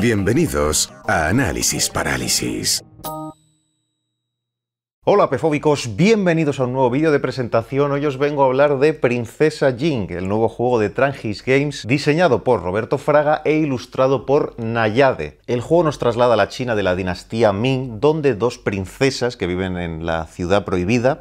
Bienvenidos a Análisis Parálisis. Hola pefóbicos, bienvenidos a un nuevo vídeo de presentación. Hoy os vengo a hablar de Princesa Jing, el nuevo juego de Trangis Games, diseñado por Roberto Fraga e ilustrado por Nayade. El juego nos traslada a la China de la dinastía Ming, donde dos princesas que viven en la ciudad prohibida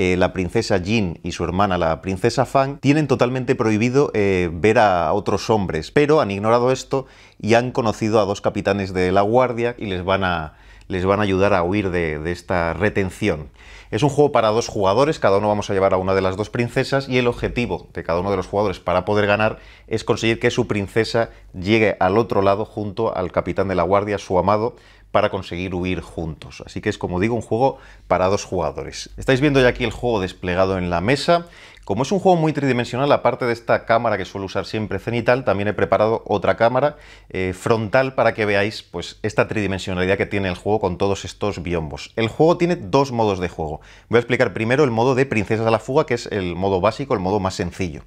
eh, la princesa Jin y su hermana, la princesa Fang, tienen totalmente prohibido eh, ver a otros hombres, pero han ignorado esto y han conocido a dos capitanes de la guardia y les van a, les van a ayudar a huir de, esta retención. Es un juego para dos jugadores, cada uno vamos a llevar a una de las dos princesas y el objetivo de cada uno de los jugadores para poder ganar es conseguir que su princesa llegue al otro lado junto al capitán de la guardia, su amado, para conseguir huir juntos. Así que es como digo un juego para dos jugadores. Estáis viendo ya aquí el juego desplegado en la mesa como es un juego muy tridimensional, aparte de esta cámara que suelo usar siempre cenital, también he preparado otra cámara eh, frontal para que veáis pues, esta tridimensionalidad que tiene el juego con todos estos biombos. El juego tiene dos modos de juego. Voy a explicar primero el modo de Princesas de la Fuga, que es el modo básico, el modo más sencillo.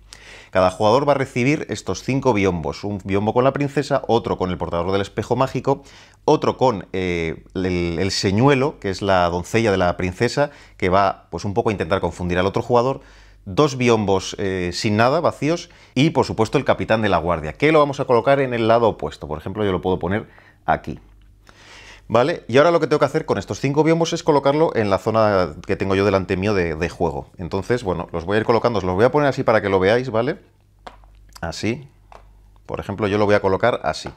Cada jugador va a recibir estos cinco biombos. Un biombo con la princesa, otro con el portador del espejo mágico, otro con eh, el, el, señuelo, que es la doncella de la princesa, que va pues, un poco a intentar confundir al otro jugador, dos biombos eh, sin nada, vacíos, y por supuesto el capitán de la guardia, que lo vamos a colocar en el lado opuesto. Por ejemplo, yo lo puedo poner aquí. ¿Vale? Y ahora lo que tengo que hacer con estos cinco biombos es colocarlo en la zona que tengo yo delante mío de, de juego. Entonces, bueno, los voy a ir colocando, los voy a poner así para que lo veáis, ¿vale? Así. Por ejemplo, yo lo voy a colocar así.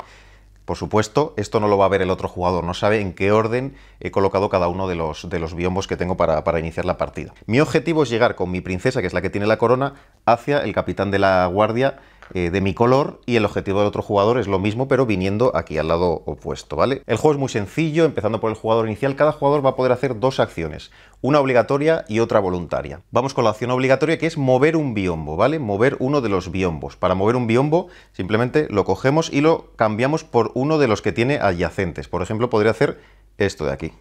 Por supuesto, esto no lo va a ver el otro jugador, no sabe en qué orden he colocado cada uno de los, de los biombos que tengo para, para, iniciar la partida. Mi objetivo es llegar con mi princesa, que es la que tiene la corona, hacia el capitán de la guardia eh, de mi color y el objetivo del otro jugador es lo mismo, pero viniendo aquí al lado opuesto, ¿vale? El juego es muy sencillo, empezando por el jugador inicial, cada jugador va a poder hacer dos acciones, una obligatoria y otra voluntaria. Vamos con la acción obligatoria que es mover un biombo, ¿vale? Mover uno de los biombos. Para mover un biombo simplemente lo cogemos y lo cambiamos por uno de los que tiene adyacentes. Por ejemplo, podría hacer esto de aquí.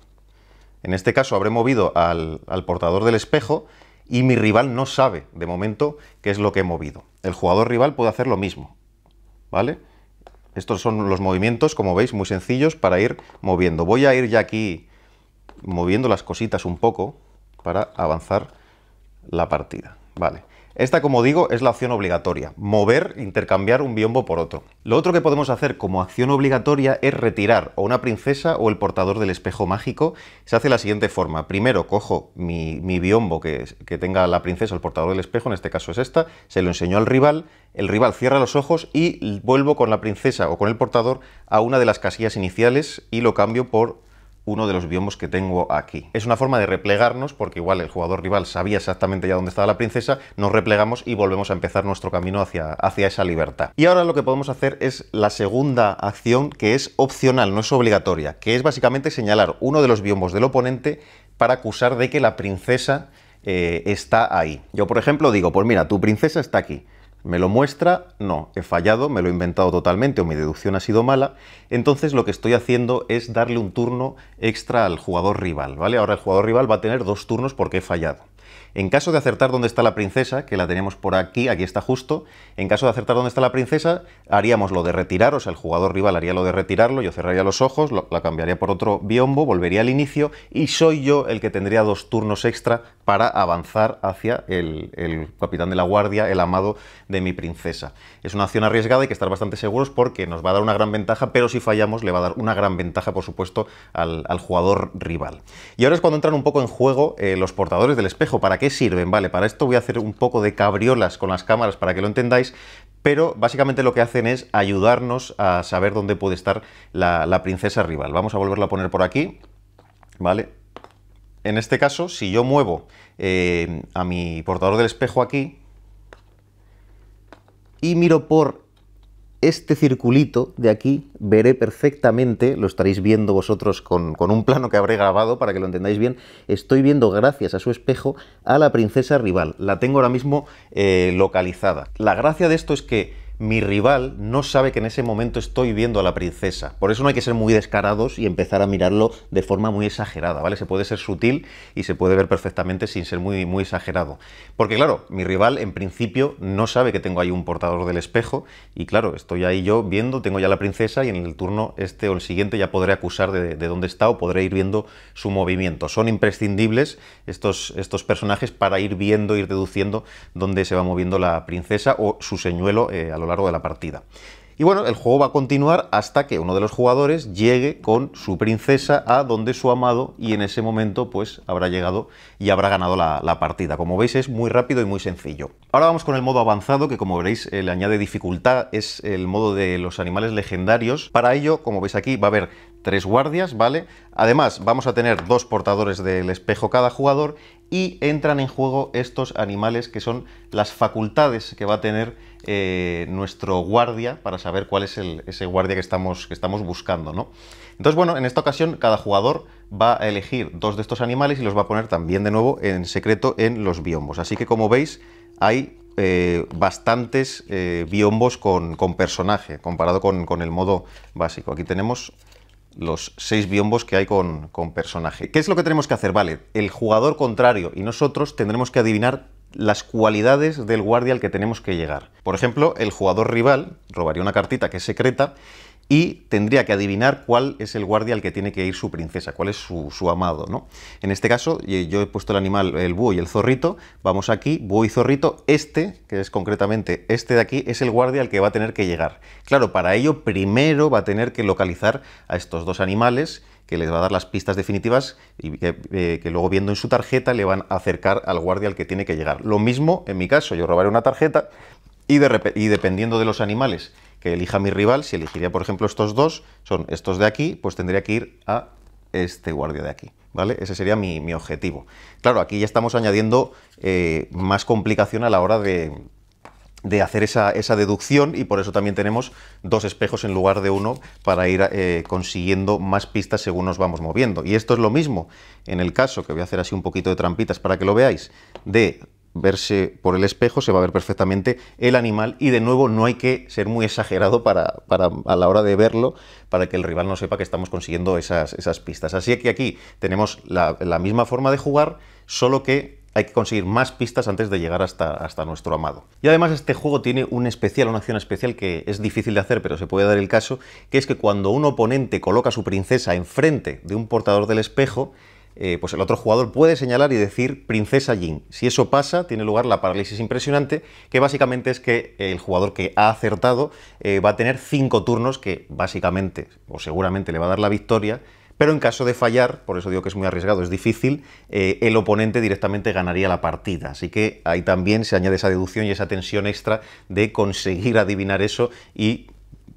En este caso habré movido al portador del espejo y mi rival no sabe de momento qué es lo que he movido. El jugador rival puede hacer lo mismo, ¿vale? Estos son los movimientos, como veis, muy sencillos para ir moviendo. Voy a ir ya aquí moviendo las cositas un poco para avanzar la partida, ¿vale? Esta, como digo, es la opción obligatoria, mover, intercambiar un biombo por otro. Lo otro que podemos hacer como acción obligatoria es retirar o una princesa o el portador del espejo mágico. Se hace de la siguiente forma. Primero cojo mi, biombo que, que tenga la princesa o el portador del espejo, en este caso es esta, se lo enseño al rival, el rival cierra los ojos y vuelvo con la princesa o con el portador a una de las casillas iniciales y lo cambio por uno de los biombos que tengo aquí. Es una forma de replegarnos, porque igual el jugador rival sabía exactamente ya dónde estaba la princesa, nos replegamos y volvemos a empezar nuestro camino hacia, hacia esa libertad. Y ahora lo que podemos hacer es la segunda acción, que es opcional, no es obligatoria, que es básicamente señalar uno de los biombos del oponente para acusar de que la princesa eh, está ahí. Yo, por ejemplo, digo, pues mira, tu princesa está aquí. ¿Me lo muestra? No, he fallado, me lo he inventado totalmente o mi deducción ha sido mala. Entonces lo que estoy haciendo es darle un turno extra al jugador rival, ¿vale? Ahora el jugador rival va a tener dos turnos porque he fallado. En caso de acertar dónde está la princesa, que la tenemos por aquí, aquí está justo, en caso de acertar dónde está la princesa, haríamos lo de retirar, o sea, el jugador rival haría lo de retirarlo, yo cerraría los ojos, la cambiaría por otro biombo, volvería al inicio y soy yo el que tendría dos turnos extra para avanzar hacia el, capitán de la guardia, el amado de mi princesa. Es una acción arriesgada, hay que estar bastante seguros porque nos va a dar una gran ventaja, pero si fallamos le va a dar una gran ventaja, por supuesto, al, jugador rival. Y ahora es cuando entran un poco en juego eh, los portadores del espejo ¿para qué sirven? Vale, para esto voy a hacer un poco de cabriolas con las cámaras para que lo entendáis, pero básicamente lo que hacen es ayudarnos a saber dónde puede estar la, princesa rival. Vamos a volverla a poner por aquí, ¿vale? En este caso, si yo muevo eh, a mi portador del espejo aquí y miro por este circulito de aquí, veré perfectamente, lo estaréis viendo vosotros con, un plano que habré grabado para que lo entendáis bien, estoy viendo gracias a su espejo a la princesa rival. La tengo ahora mismo eh, localizada. La gracia de esto es que mi rival no sabe que en ese momento estoy viendo a la princesa. Por eso no hay que ser muy descarados y empezar a mirarlo de forma muy exagerada, ¿vale? Se puede ser sutil y se puede ver perfectamente sin ser muy, muy exagerado. Porque claro, mi rival en principio no sabe que tengo ahí un portador del espejo y claro, estoy ahí yo viendo, tengo ya la princesa y en el turno este o el siguiente ya podré acusar de, dónde está o podré ir viendo su movimiento. Son imprescindibles estos, estos personajes para ir viendo, ir deduciendo dónde se va moviendo la princesa o su señuelo eh, a lo largo de la partida. Y bueno, el juego va a continuar hasta que uno de los jugadores llegue con su princesa a donde su amado y en ese momento pues habrá llegado y habrá ganado la, partida. Como veis es muy rápido y muy sencillo. Ahora vamos con el modo avanzado que como veréis eh, le añade dificultad, es el modo de los animales legendarios. Para ello, como veis aquí, va a haber tres guardias, ¿vale? Además vamos a tener dos portadores del espejo cada jugador y entran en juego estos animales que son las facultades que va a tener eh, nuestro guardia para saber cuál es ese guardia que estamos, que estamos buscando. ¿no? Entonces, bueno, en esta ocasión cada jugador va a elegir dos de estos animales y los va a poner también de nuevo en secreto en los biombos. Así que como veis, hay eh, bastantes eh, biombos con, personaje comparado con, con, el modo básico. Aquí tenemos los seis biombos que hay con, personaje. ¿Qué es lo que tenemos que hacer? Vale, el jugador contrario y nosotros tendremos que adivinar las cualidades del guardia al que tenemos que llegar. Por ejemplo, el jugador rival robaría una cartita que es secreta y tendría que adivinar cuál es el guardia al que tiene que ir su princesa, cuál es su, amado. ¿no? En este caso, eh, yo he puesto el animal, el búho y el zorrito, vamos aquí, búho y zorrito, este, que es concretamente este de aquí, es el guardia al que va a tener que llegar. Claro, para ello primero va a tener que localizar a estos dos animales, que les va a dar las pistas definitivas y que, eh, luego viendo en su tarjeta le van a acercar al guardia al que tiene que llegar. Lo mismo en mi caso, yo robaré una tarjeta y dependiendo de los animales que elija mi rival, si elegiría, por ejemplo, estos dos, son estos de aquí, pues tendría que ir a este guardia de aquí, ¿vale? Ese sería mi, objetivo. Claro, aquí ya estamos añadiendo eh, más complicación a la hora de, hacer esa, deducción y por eso también tenemos dos espejos en lugar de uno para ir eh, consiguiendo más pistas según nos vamos moviendo. Y esto es lo mismo en el caso, que voy a hacer así un poquito de trampitas para que lo veáis, de verse por el espejo, se va a ver perfectamente el animal y de nuevo no hay que ser muy exagerado para, a la hora de verlo para que el rival no sepa que estamos consiguiendo esas, esas pistas. Así que aquí tenemos la, misma forma de jugar, solo que hay que conseguir más pistas antes de llegar hasta, hasta nuestro amado. Y además este juego tiene un especial, una acción especial que es difícil de hacer, pero se puede dar el caso, que es que cuando un oponente coloca a su princesa enfrente de un portador del espejo, eh, pues el otro jugador puede señalar y decir princesa Jin. Si eso pasa, tiene lugar la parálisis impresionante, que básicamente es que el jugador que ha acertado eh, va a tener cinco turnos que básicamente o seguramente le va a dar la victoria. Pero en caso de fallar, por eso digo que es muy arriesgado, es difícil, eh, el oponente directamente ganaría la partida. Así que ahí también se añade esa deducción y esa tensión extra de conseguir adivinar eso y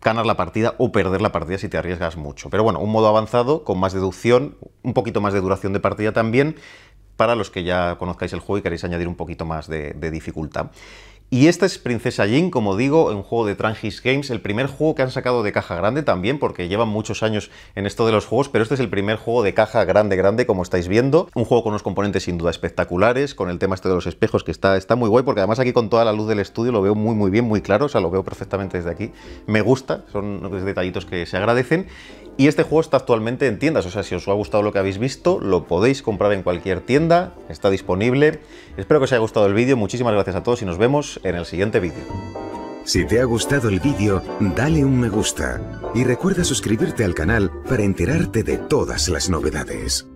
ganar la partida o perder la partida si te arriesgas mucho. Pero bueno, un modo avanzado con más deducción, un poquito más de duración de partida también, para los que ya conozcáis el juego y queréis añadir un poquito más de, de dificultad. Y esta es Princesa Jin, como digo, un juego de Trangis Games, el primer juego que han sacado de caja grande también, porque llevan muchos años en esto de los juegos, pero este es el primer juego de caja grande, grande, como estáis viendo. Un juego con unos componentes sin duda espectaculares, con el tema este de los espejos, que está, está muy guay, porque además aquí con toda la luz del estudio lo veo muy, muy bien, muy claro, o sea, lo veo perfectamente desde aquí. Me gusta, son detallitos que se agradecen. Y este juego está actualmente en tiendas, o sea, si os ha gustado lo que habéis visto, lo podéis comprar en cualquier tienda, está disponible. Espero que os haya gustado el vídeo, muchísimas gracias a todos y nos vemos en el siguiente vídeo. Si te ha gustado el vídeo, dale un me gusta y recuerda suscribirte al canal para enterarte de todas las novedades.